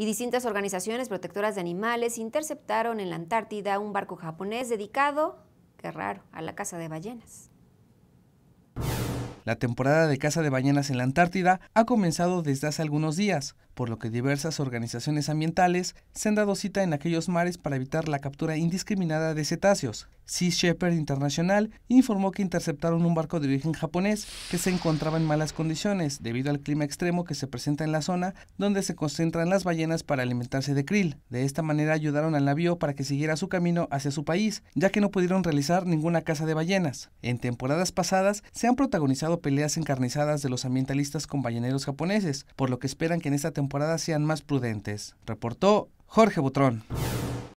y distintas organizaciones protectoras de animales interceptaron en la Antártida un barco japonés dedicado, qué raro, a la caza de ballenas. La temporada de caza de ballenas en la Antártida ha comenzado desde hace algunos días, por lo que diversas organizaciones ambientales se han dado cita en aquellos mares para evitar la captura indiscriminada de cetáceos. Sea Shepherd International informó que interceptaron un barco de origen japonés que se encontraba en malas condiciones debido al clima extremo que se presenta en la zona donde se concentran las ballenas para alimentarse de krill. De esta manera ayudaron al navío para que siguiera su camino hacia su país, ya que no pudieron realizar ninguna caza de ballenas. En temporadas pasadas se han protagonizado peleas encarnizadas de los ambientalistas con balleneros japoneses, por lo que esperan que en esta temporada sean más prudentes, reportó Jorge Butrón.